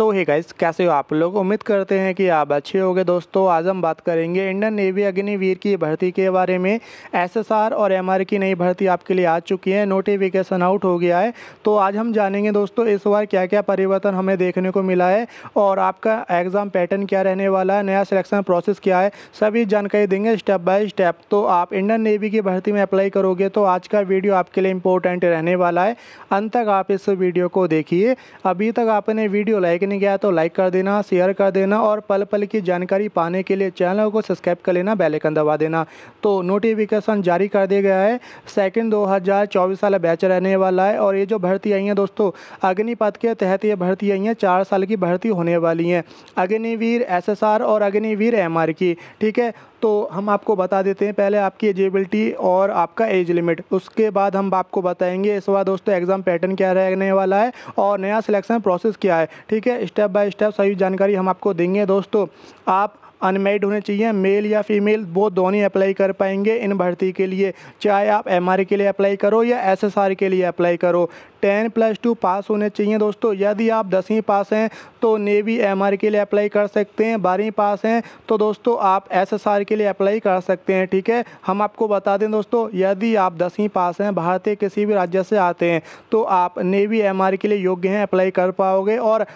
सो ही guys कैसे हो आप लोग उम्मीद करते हैं कि आप अच्छे होंगे दोस्तों आज हम बात करेंगे इंडियन नेवी अग्निवीर की भर्ती के बारे में एसएसआर और एमआर की नई भर्ती आपके लिए आ चुकी है नोटिफिकेशन आउट हो गया है तो आज हम जानेंगे दोस्तों इस बार क्या क्या परिवर्तन हमें देखने को मिला है और आपका एग्ज़ाम पैटर्न क्या रहने वाला है नया सिलेक्शन प्रोसेस क्या है सभी जानकारी देंगे स्टेप बाय स्टेप तो आप इंडियन नेवी की भर्ती में अप्लाई करोगे तो आज का वीडियो आपके लिए इंपॉर्टेंट रहने वाला है अंत तक आप इस वीडियो को देखिए अभी तक आपने वीडियो लाइक नहीं गया तो लाइक कर देना शेयर कर देना और पल पल की जानकारी पाने के लिए चैनल को सब्सक्राइब कर लेना बेलाइकन दबा देना तो नोटिफिकेशन जारी कर दिया गया है सेकेंड दो वाला बैच रहने वाला है और ये जो भर्ती आई हैं दोस्तों अग्निपथ के तहत ये भर्ती आई हैं चार साल की भर्ती होने वाली हैं अग्निवीर एस और अग्निवीर एम की ठीक है तो हम आपको बता देते हैं पहले आपकी एजिबिलिटी और आपका एज लिमिट उसके बाद हम आपको बताएंगे इस बार दोस्तों एग्ज़ाम पैटर्न क्या रहने वाला है और नया सिलेक्शन प्रोसेस क्या है ठीक है स्टेप बाय स्टेप सही जानकारी हम आपको देंगे दोस्तों आप अनमेरिड होने चाहिए मेल या फीमेल वो दोनों अप्लाई कर पाएंगे इन भर्ती के लिए चाहे आप एम के लिए अप्लाई करो या एस के लिए अप्लाई करो टेन प्लस टू पास होने चाहिए दोस्तों यदि आप दसवीं पास हैं तो नेवी एम के लिए अप्लाई कर सकते हैं बारहवीं पास हैं तो दोस्तों आप एस के लिए अप्लाई कर सकते हैं ठीक है हम आपको बता दें दोस्तों यदि आप दसवीं पास हैं भारतीय किसी भी राज्य से आते हैं तो आप नेवी एम के लिए योग्य हैं अप्लाई कर पाओगे और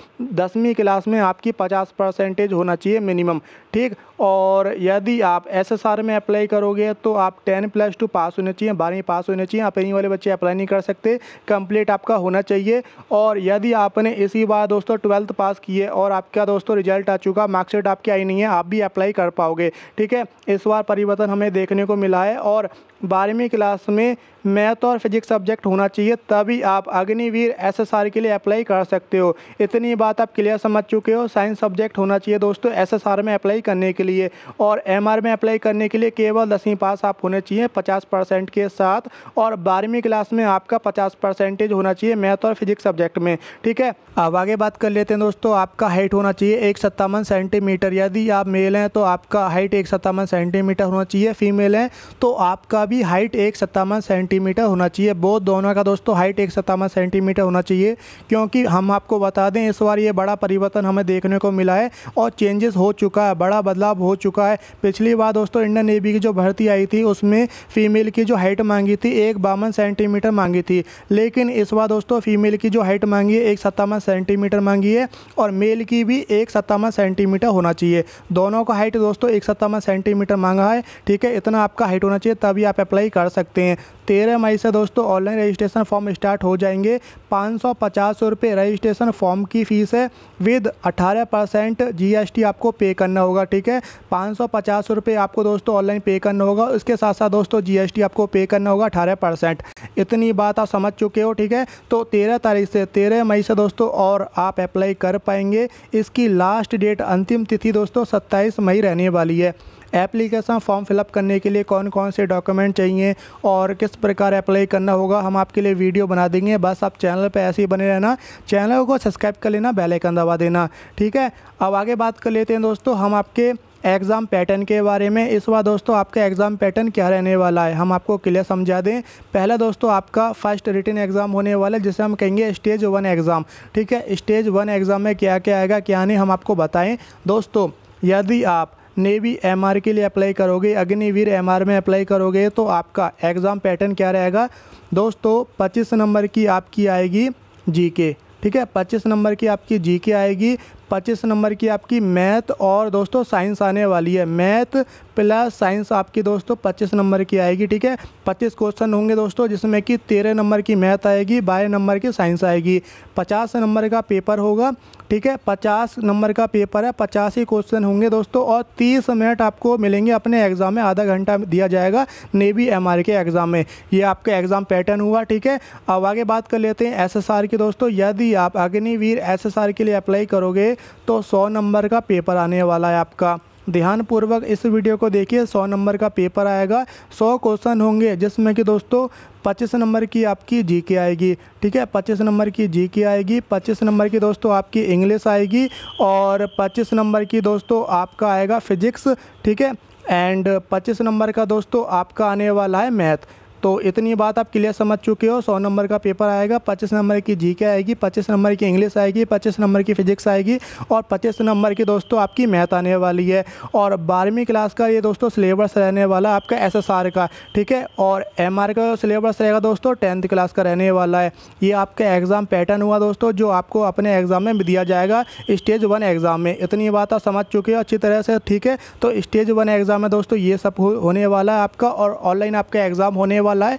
दसवीं क्लास में आपकी पचास परसेंटेज होना चाहिए मिनिमम ठीक और यदि आप एसएसआर में अप्लाई करोगे तो आप टेन प्लस टू पास होने चाहिए बारहवीं पास होने चाहिए आप यहीं वाले बच्चे अप्लाई नहीं कर सकते कंप्लीट आपका होना चाहिए और यदि आपने इसी बार दोस्तों ट्वेल्थ पास किए और आपका दोस्तों रिजल्ट आ चुका मार्कशीट आपकी आई नहीं है आप भी अप्लाई कर पाओगे ठीक है इस बार परिवर्तन हमें देखने को मिला है और बारहवीं क्लास में मैथ और फिजिक्स सब्जेक्ट होना चाहिए तभी आप अग्निवीर एसएसआर के लिए अप्लाई कर सकते हो इतनी बात आप क्लियर समझ चुके हो साइंस सब्जेक्ट होना चाहिए दोस्तों एसएसआर में अप्लाई करने के लिए और एम में अप्लाई करने के लिए केवल दसवीं पास आप होने चाहिए पचास परसेंट के साथ और बारहवीं क्लास में आपका पचास परसेंटेज होना चाहिए मैथ और फिजिक्स सब्जेक्ट में ठीक है अब आगे बात कर लेते हैं दोस्तों आपका हाइट होना चाहिए एक सत्तावन सेंटीमीटर यदि आप मेल हैं तो आपका हाइट एक सत्तावन सेंटीमीटर होना चाहिए फीमेल हैं तो आपका भी हाइट एक सत्तावन सेंटीमीटर होना चाहिए बोध दोनों का दोस्तों हाइट एक सत्तावन सेंटीमीटर होना चाहिए क्योंकि हम आपको बता दें इस बार ये बड़ा परिवर्तन हमें देखने को मिला है और चेंजेस हो चुका है बड़ा बड़ा बदलाव हो चुका है पिछली बार दोस्तों इंडियन नेवी की जो भर्ती आई थी उसमें फीमेल की जो हाइट मांगी थी एक बावन सेंटीमीटर मांगी थी लेकिन इस बार दोस्तों फीमेल की जो हाइट मांगी है एक सत्तावन सेंटीमीटर मांगी है और मेल की भी एक सत्तावन सेंटीमीटर होना चाहिए दोनों का हाइट दोस्तों एक सत्तावन सेंटीमीटर मांगा है ठीक है इतना आपका हाइट होना चाहिए तभी आप अप्लाई कर सकते हैं तेरह मई से दोस्तों ऑनलाइन रजिस्ट्रेशन फॉर्म स्टार्ट हो जाएंगे पाँच सौ पचास रुपये रजिस्ट्रेशन फॉर्म की फ़ीस है विद अठारह परसेंट जी आपको पे करना होगा ठीक है पाँच सौ पचास रुपये आपको दोस्तों ऑनलाइन पे करना होगा उसके साथ साथ दोस्तों जी आपको पे करना होगा अठारह परसेंट इतनी बात आप समझ चुके हो ठीक है तो तेरह तारीख से तेरह मई से दोस्तों और आप अप्लाई कर पाएंगे इसकी लास्ट डेट अंतिम तिथि दोस्तों सत्ताईस मई रहने वाली है एप्लीकेशन फॉर्म फिलअप करने के लिए कौन कौन से डॉक्यूमेंट चाहिए और किस प्रकार अप्लाई करना होगा हम आपके लिए वीडियो बना देंगे बस आप चैनल पर ऐसे ही बने रहना चैनल को सब्सक्राइब कर लेना बेलाइकन दबा देना ठीक है अब आगे बात कर लेते हैं दोस्तों हम आपके एग्ज़ाम पैटर्न के बारे में इस बार दोस्तों आपका एग्ज़ाम पैटर्न क्या रहने वाला है हम आपको क्लियर समझा दें पहला दोस्तों आपका फर्स्ट रिटर्न एग्ज़ाम होने वाला है जिसे हम कहेंगे स्टेज वन एग्ज़ाम ठीक है स्टेज वन एग्ज़ाम में क्या क्या आएगा क्या नहीं हम आपको बताएं दोस्तों यदि आप नेवी एम के लिए अप्लाई करोगे अग्निवीर एम में अप्लाई करोगे तो आपका एग्ज़ाम पैटर्न क्या रहेगा दोस्तों पच्चीस नंबर की आपकी आएगी जी के ठीक है पच्चीस नंबर की आपकी जी के आएगी पच्चीस नंबर की आपकी मैथ और दोस्तों साइंस आने वाली है मैथ प्लस साइंस आपकी दोस्तों पच्चीस नंबर की आएगी ठीक है पच्चीस क्वेश्चन होंगे दोस्तों जिसमें कि तेरह नंबर की मैथ आएगी बारह नंबर की साइंस आएगी पचास नंबर का पेपर होगा ठीक है पचास नंबर का पेपर है पचास ही क्वेश्चन होंगे दोस्तों और तीस मिनट आपको मिलेंगे अपने एग्ज़ाम में आधा घंटा दिया जाएगा नेवी एम के एग्ज़ाम में ये आपका एग्ज़ाम पैटर्न हुआ ठीक है अब आगे बात कर लेते हैं एस की दोस्तों यदि आप अग्निवीर एस के लिए अप्लाई करोगे तो सौ नंबर का पेपर आने वाला है आपका ध्यानपूर्वक इस वीडियो को देखिए सौ नंबर का पेपर आएगा सौ क्वेश्चन होंगे जिसमें कि दोस्तों पच्चीस नंबर की आपकी जी के आएगी ठीक है पच्चीस नंबर की जी के आएगी पच्चीस नंबर की दोस्तों आपकी इंग्लिश आएगी और पच्चीस नंबर की दोस्तों आपका आएगा फिजिक्स ठीक है एंड पच्चीस नंबर का दोस्तों आपका आने वाला है मैथ तो इतनी बात आप क्लियर समझ चुके हो सौ नंबर का पेपर आएगा पच्चीस नंबर की जी के आएगी पच्चीस नंबर की इंग्लिश आएगी पच्चीस नंबर की फिजिक्स आएगी और पच्चीस नंबर की दोस्तों आपकी मैथ आने वाली है और बारहवीं क्लास का ये दोस्तों सिलेबस रहने वाला आपका एस का ठीक है और एम का सिलेबस रहेगा दोस्तों टेंथ क्लास का रहने वाला है ये आपका एग्ज़ाम पैटर्न हुआ दोस्तों जो आपको अपने एग्ज़ाम में दिया जाएगा स्टेज वन एग्ज़ाम में इतनी बात आप समझ चुके हो अच्छी तरह से ठीक है तो स्टेज वन एग्ज़ाम में दोस्तों ये सब होने वाला है आपका और ऑनलाइन आपका एग्ज़ाम होने वाला वाला है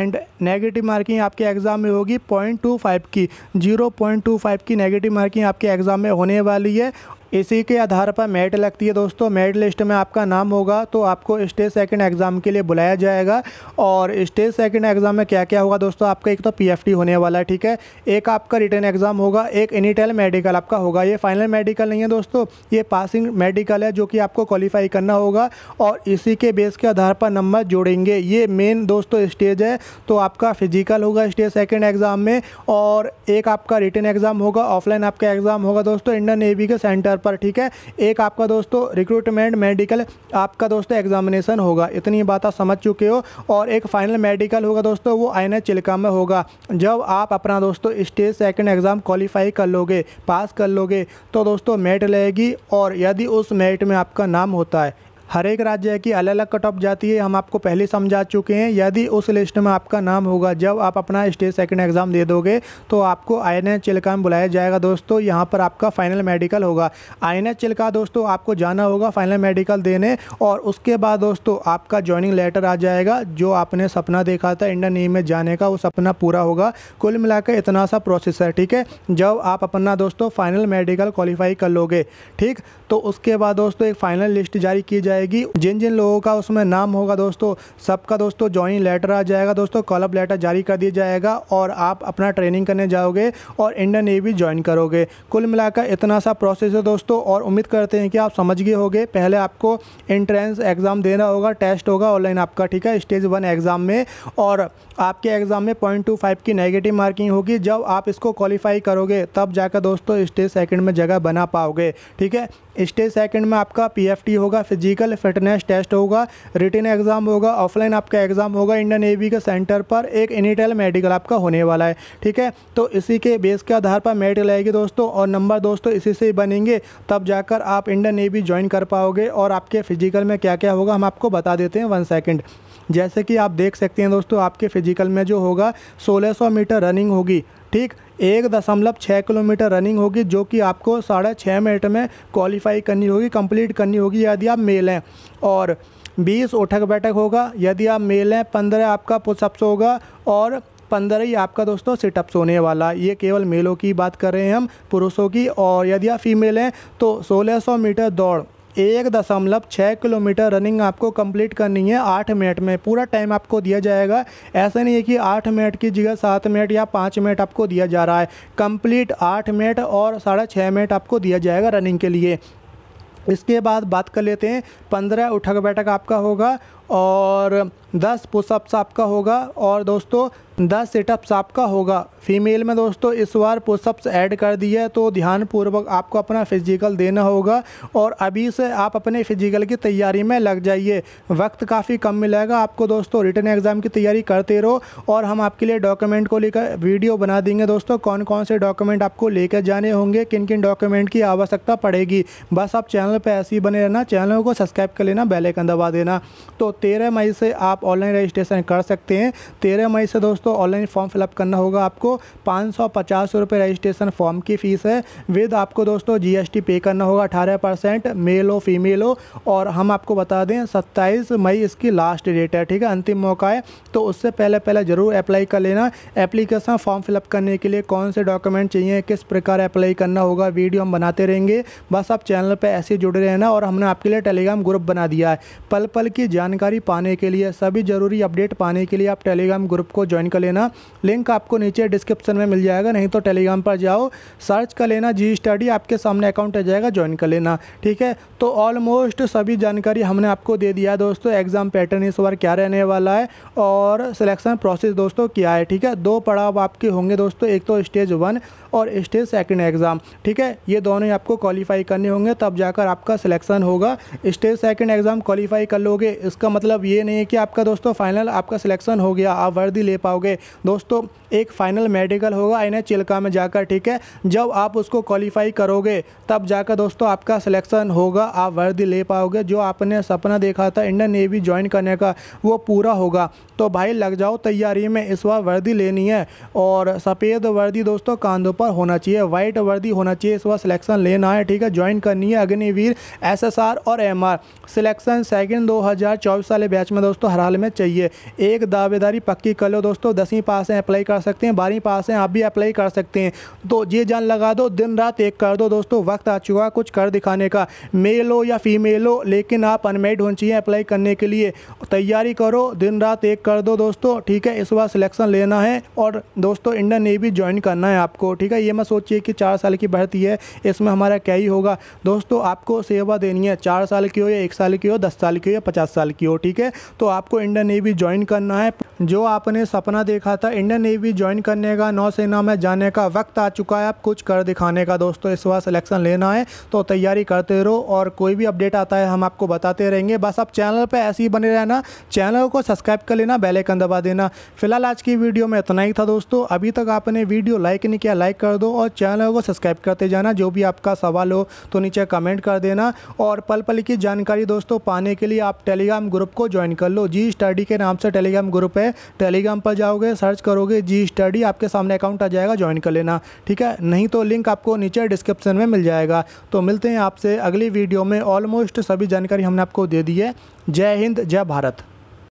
एंड नेगेटिव मार्किंग आपके एग्ज़ाम में होगी पॉइंट टू फाइव की जीरो पॉइंट टू फाइव की नेगेटिव मार्किंग आपके एग्ज़ाम में होने वाली है इसी के आधार पर मेरिट लगती है दोस्तों मेरिट लिस्ट में आपका नाम होगा तो आपको स्टेज सेकंड एग्ज़ाम के लिए बुलाया जाएगा और स्टेज सेकंड एग्ज़ाम में क्या क्या होगा दोस्तों आपका एक तो पीएफटी होने वाला है ठीक है एक आपका रिटर्न एग्ज़ाम होगा एक इनिटेल मेडिकल आपका होगा ये फाइनल मेडिकल नहीं है दोस्तों ये पासिंग मेडिकल है जो कि आपको क्वालिफाई करना होगा और इसी के बेस के आधार पर नंबर जोड़ेंगे ये मेन दोस्तों स्टेज है तो आपका फिजिकल होगा स्टेज सेकेंड एग्ज़ाम में और एक आपका रिटर्न एग्ज़ाम होगा ऑफलाइन आपका एग्ज़ाम होगा दोस्तों इंडियन नेवी के सेंटर सेंटर पर ठीक है एक आपका दोस्तों रिक्रूटमेंट मेडिकल आपका दोस्तों एग्जामिनेशन होगा इतनी बात आप समझ चुके हो और एक फाइनल मेडिकल होगा दोस्तों वो आई चिल्का में होगा जब आप अपना दोस्तों स्टेज सेकेंड एग्ज़ाम क्वालिफाई कर लोगे पास कर लोगे तो दोस्तों मेट लेगी और यदि उस मेट में आपका नाम होता है हर एक राज्य की अलग अलग कट ऑफ जाती है हम आपको पहले समझा चुके हैं यदि उस लिस्ट में आपका नाम होगा जब आप अपना स्टेज सेकंड एग्ज़ाम दे दोगे तो आपको आई एन एच में बुलाया जाएगा दोस्तों यहाँ पर आपका फाइनल मेडिकल होगा आई एन एच दोस्तों आपको जाना होगा फाइनल मेडिकल देने और उसके बाद दोस्तों आपका ज्वाइनिंग लेटर आ जाएगा जो आपने सपना देखा था इंडियन नेम में जाने का वो सपना पूरा होगा कुल मिलाकर इतना सा प्रोसेस है ठीक है जब आप अपना दोस्तों फाइनल मेडिकल क्वालिफाई कर लोगे ठीक तो उसके बाद दोस्तों एक फाइनल लिस्ट जारी की जाए जाएगी जिन जिन लोगों का उसमें नाम होगा दोस्तों सबका दोस्तों ज्वाइनिंग लेटर आ जाएगा दोस्तों कॉलअप लेटर जारी कर दिया जाएगा और आप अपना ट्रेनिंग करने जाओगे और इंडियन नेवी ज्वाइन करोगे कुल मिलाकर इतना सा प्रोसेस है दोस्तों और उम्मीद करते हैं कि आप समझ गए होगे पहले आपको एंट्रेंस एग्ज़ाम देना होगा टेस्ट होगा ऑनलाइन आपका ठीक है स्टेज वन एग्ज़ाम में और आपके एग्ज़ाम में पॉइंट टू फाइव की नेगेटिव मार्किंग होगी जब आप इसको क्वालिफाई करोगे तब जाकर दोस्तों स्टेज सेकंड में जगह बना पाओगे ठीक है स्टेज सेकंड में आपका पीएफटी होगा फिजिकल फिजिकल फिटनेस टेस्ट होगा रिटर्न एग्ज़ाम होगा ऑफलाइन आपका एग्ज़ाम होगा इंडियन नेवी के सेंटर पर एक इनिटल मेडिकल आपका होने वाला है ठीक है तो इसी के बेस के आधार पर मेरिट लगेगी दोस्तों और नंबर दोस्तों इसी से ही बनेंगे तब जाकर आप इंडियन नेवी ज्वाइन कर पाओगे और आपके फिजिकल में क्या क्या होगा हम आपको बता देते हैं वन सेकेंड जैसे कि आप देख सकते हैं दोस्तों आपके फिजिकल में जो होगा 1600 मीटर रनिंग होगी ठीक एक दशमलव छः किलोमीटर रनिंग होगी जो कि आपको साढ़े छः मिनट में क्वालिफाई करनी होगी कंप्लीट करनी होगी यदि आप मेल हैं और बीस उठक बैठक होगा यदि आप मेल हैं पंद्रह आपका पुशअप्स होगा और पंद्रह ही आपका दोस्तों सिटअप्स होने वाला ये केवल मेलों की बात कर रहे हैं हम पुरुषों की और यदि आप फीमेल हैं तो 1600 मीटर दौड़ एक दशमलव छः किलोमीटर रनिंग आपको कंप्लीट करनी है आठ मिनट में पूरा टाइम आपको दिया जाएगा ऐसा नहीं है कि आठ मिनट की जगह सात मिनट या पाँच मिनट आपको दिया जा रहा है कंप्लीट आठ मिनट और साढ़े छः मिनट आपको दिया जाएगा रनिंग के लिए इसके बाद बात कर लेते हैं पंद्रह उठक बैठक आपका होगा और 10 पुशअप्स आपका होगा और दोस्तों 10 सेटअप्स आपका होगा फीमेल में दोस्तों इस बार पुशअप्स ऐड कर दिए तो ध्यानपूर्वक आपको अपना फिजिकल देना होगा और अभी से आप अपने फिजिकल की तैयारी में लग जाइए वक्त काफ़ी कम मिलेगा आपको दोस्तों रिटर्न एग्ज़ाम की तैयारी करते रहो और हम आपके लिए डॉक्यूमेंट को लेकर वीडियो बना देंगे दोस्तों कौन कौन से डॉक्यूमेंट आपको लेकर जाने होंगे किन किन डॉक्यूमेंट की आवश्यकता पड़ेगी बस आप चैनल पर ऐसे ही बने रहना चैनल को सब्सक्राइब कर लेना बेलाइकन दबा देना तो तेरह मई से आप ऑनलाइन रजिस्ट्रेशन कर सकते हैं तेरह मई से दोस्तों ऑनलाइन फॉर्म फिलअप करना होगा आपको पाँच सौ पचास रजिस्ट्रेशन फॉर्म की फ़ीस है विद आपको दोस्तों जीएसटी पे करना होगा अठारह परसेंट मेल हो फीमेल हो और हम आपको बता दें सत्ताईस मई इसकी लास्ट डेट है ठीक है अंतिम मौका है तो उससे पहले पहले ज़रूर अप्लाई कर लेना एप्लीकेशन फॉर्म फिलअप करने के लिए कौन से डॉक्यूमेंट चाहिए किस प्रकार अप्लाई करना होगा वीडियो हम बनाते रहेंगे बस आप चैनल पर ऐसे जुड़े रहना और हमने आपके लिए टेलीग्राम ग्रुप बना दिया है पल पल की जानकारी जानकारी पाने के लिए सभी ज़रूरी अपडेट पाने के लिए आप टेलीग्राम ग्रुप को ज्वाइन कर लेना लिंक आपको नीचे डिस्क्रिप्शन में मिल जाएगा नहीं तो टेलीग्राम पर जाओ सर्च कर लेना जी स्टडी आपके सामने अकाउंट आ जाएगा ज्वाइन कर लेना ठीक है तो ऑलमोस्ट सभी जानकारी हमने आपको दे दिया दोस्तों एग्ज़ाम पैटर्न इस बार क्या रहने वाला है और सिलेक्शन प्रोसेस दोस्तों क्या है ठीक है दो पड़ाव आपके होंगे दोस्तों एक तो स्टेज वन और स्टेज सेकेंड एग्ज़ाम ठीक है ये दोनों आपको क्वालिफाई करने होंगे तब जाकर आपका सिलेक्शन होगा स्टेज सेकेंड एग्ज़ाम क्वालिफाई कर लोगे इसका मतलब ये नहीं है कि आपका दोस्तों फाइनल आपका सिलेक्शन हो गया आप वर्दी ले पाओगे दोस्तों एक फाइनल मेडिकल होगा आई चिल्का में जाकर ठीक है जब आप उसको क्वालिफाई करोगे तब जाकर दोस्तों आपका सिलेक्शन होगा आप वर्दी ले पाओगे जो आपने सपना देखा था इंडियन नेवी ज्वाइन करने का वो पूरा होगा तो भाई लग जाओ तैयारी में इस बार वर्दी लेनी है और सफ़ेद वर्दी दोस्तों कांधों पर होना चाहिए वाइट वर्दी होना चाहिए इस बार सिलेक्शन लेना है ठीक है ज्वाइन करनी है अग्निवीर एस और एम सिलेक्शन सेकंड दो इस वाले बैच में दोस्तों हर हाल में चाहिए एक दावेदारी पक्की कर लो दोस्तों दसवीं पास हैं अप्लाई कर सकते हैं बारहवीं पास हैं आप भी अप्लाई कर सकते हैं तो ये जान लगा दो दिन रात एक कर दो दोस्तों वक्त आ चुका कुछ कर दिखाने का मेल हो या फीमेल हो लेकिन आप अनमेड होनी चाहिए अप्लाई करने के लिए तैयारी करो दिन रात एक कर दो दोस्तों ठीक है इस बार सिलेक्शन लेना है और दोस्तों इंडियन नेवी ज्वाइन करना है आपको ठीक है ये मैं सोचिए कि चार साल की भर्ती है इसमें हमारा क्या ही होगा दोस्तों आपको सेवा देनी है चार साल की हो या एक साल की हो दस साल की हो या पचास साल की हो ठीक है तो आपको इंडियन नेवी ज्वाइन करना है जो आपने सपना देखा था इंडियन नेवी ज्वाइन करने का नौसेना में जाने का वक्त आ चुका है अब कुछ कर दिखाने का दोस्तों इस बार सिलेक्शन लेना है तो तैयारी करते रहो और कोई भी अपडेट आता है हम आपको बताते रहेंगे बस आप चैनल पर ऐसे ही बने रहना चैनल को सब्सक्राइब कर लेना बेलाइकन दबा देना फिलहाल आज की वीडियो में इतना ही था दोस्तों अभी तक आपने वीडियो लाइक नहीं किया लाइक कर दो और चैनल को सब्सक्राइब करते जाना जो भी आपका सवाल हो तो नीचे कमेंट कर देना और पल पल की जानकारी दोस्तों पाने के लिए आप टेलीग्राम ग्रुप को ज्वाइन कर लो जी स्टडी के नाम से टेलीग्राम ग्रुप है है टेलीग्राम पर जाओगे सर्च करोगे जी स्टडी आपके सामने अकाउंट आ जाएगा ज्वाइन कर लेना ठीक है नहीं तो लिंक आपको नीचे डिस्क्रिप्शन में मिल जाएगा तो मिलते हैं आपसे अगली वीडियो में ऑलमोस्ट सभी जानकारी हमने आपको दे दी है जय हिंद जय भारत